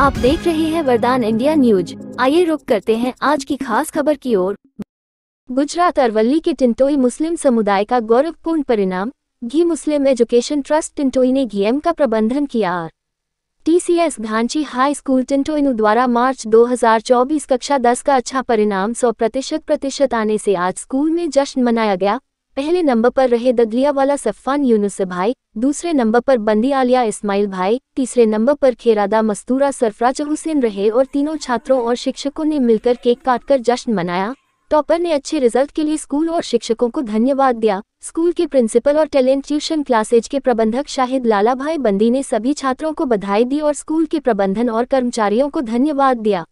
आप देख रहे हैं वरदान इंडिया न्यूज आइए रुक करते हैं आज की खास खबर की ओर गुजरात अरवली के टिंटोई मुस्लिम समुदाय का गौरवपूर्ण परिणाम घी मुस्लिम एजुकेशन ट्रस्ट टिंटोई ने घीएम का प्रबंधन किया टीसीएस घांची हाई स्कूल टिंटोइन द्वारा मार्च 2024 कक्षा 10 का अच्छा परिणाम 100 प्रतिशत प्रतिशत आने से आज स्कूल में जश्न मनाया गया पहले नंबर पर रहे दगलिया वाला सफ़ान यूनुस भाई दूसरे नंबर पर बंदी आलिया इस्माइल भाई तीसरे नंबर पर खेरादा मस्तूरा सरफराज हुसैन रहे और तीनों छात्रों और शिक्षकों ने मिलकर केक काटकर जश्न मनाया टॉपर ने अच्छे रिजल्ट के लिए स्कूल और शिक्षकों को धन्यवाद दिया स्कूल के प्रिंसिपल और टैलेंट ट्यूशन क्लासेज के प्रबंधक शाहिद लाला भाई बंदी ने सभी छात्रों को बधाई दी और स्कूल के प्रबंधन और कर्मचारियों को धन्यवाद दिया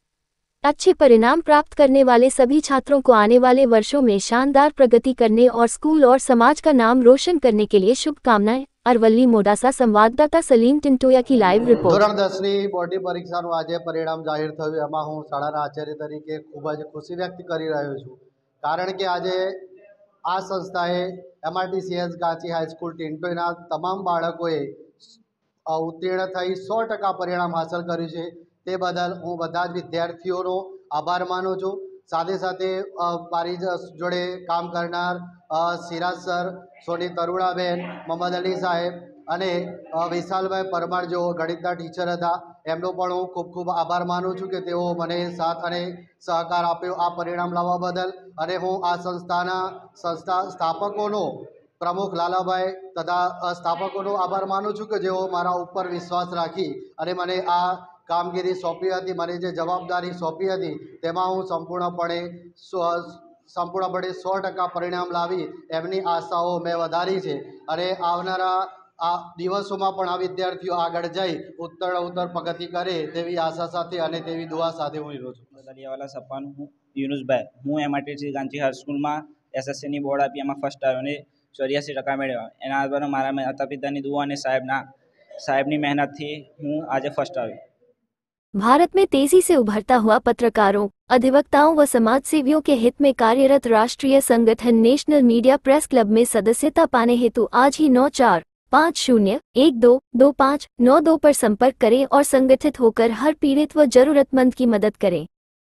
अच्छे परिणाम प्राप्त करने वाले सभी छात्रों को आने वाले वर्षों में शानदार प्रगति करने और स्कूल और समाज का नाम रोशन करने के लिए शुभकामनाएं अरवली मोडासा संवाददाता सलीम टिंटोया की लाइव रिपोर्ट ધોરણ 10 ની બોર્ડની પરીક્ષાનો આજે પરિણામ જાહેર થયો એમાં હું શાળાના આચાર્ય તરીકે ખૂબ જ ખુશી વ્યક્ત કરી રહ્યો છું કારણ કે આજે આ સંસ્થાએ એમઆરટીસીએસ કાચી હાઈસ્કૂલ ટिंटોયાના તમામ બાળકોએ ઉત્તેણથી 100% પરિણામ हासिल કર્યું છે તે બદલ હું બધા જ વિદ્યાર્થીઓનો આભાર માનું છું સાથે સાથે મારી જોડે કામ કરનાર સિરાજ સર સોની તરુણાબેન મોહમ્મદ અલી સાહેબ અને વિશાલભાઈ પરમાર જેઓ ગણિતના ટીચર હતા એમનો પણ હું ખૂબ ખૂબ આભાર માનું છું કે તેઓ મને સાથ અને સહકાર આપ્યો આ પરિણામ લાવવા બદલ અને હું આ સંસ્થાના સંસ્થા સ્થાપકોનો પ્રમુખ લાલાભાઈ તથા સ્થાપકોનો આભાર માનું છું કે જેઓ મારા ઉપર વિશ્વાસ રાખી અને મને આ કામગીરી સોંપી હતી મારી જે જવાબદારી સોંપી હતી તેમાં હું સંપૂર્ણપણે સંપૂર્ણપણે સો ટકા પરિણામ લાવી એમની આશાઓ મેં વધારી છે અને આવનારા આ દિવસોમાં પણ આ વિદ્યાર્થીઓ આગળ જઈ ઉત્તર ઉત્તર પ્રગતિ કરે તેવી આશા સાથે અને તેવી દુઆ સાથે હું રહ્યો છું દરિયાવાલા સપાન હું યુનુસભાઈ હું એમઆરટીસી ગાંધી હાઈસ્કૂલમાં એસએસસીની બોર્ડ આપી એમાં ફર્સ્ટ આવ્યો અને ચોર્યાસી ટકા મેળવ્યા એના દ્વારા મારા માતા પિતાની દુઆ અને સાહેબના સાહેબની મહેનતથી હું આજે ફર્સ્ટ આવ્યો भारत में तेजी से उभरता हुआ पत्रकारों अधिवक्ताओं व समाजसेवियों के हित में कार्यरत राष्ट्रीय संगठन नेशनल मीडिया प्रेस क्लब में सदस्यता पाने हेतु आज ही नौ चार पाँच शून्य एक दो दो पाँच नौ दो पर संपर्क करें और संगठित होकर हर पीड़ित व जरूरतमंद की मदद करें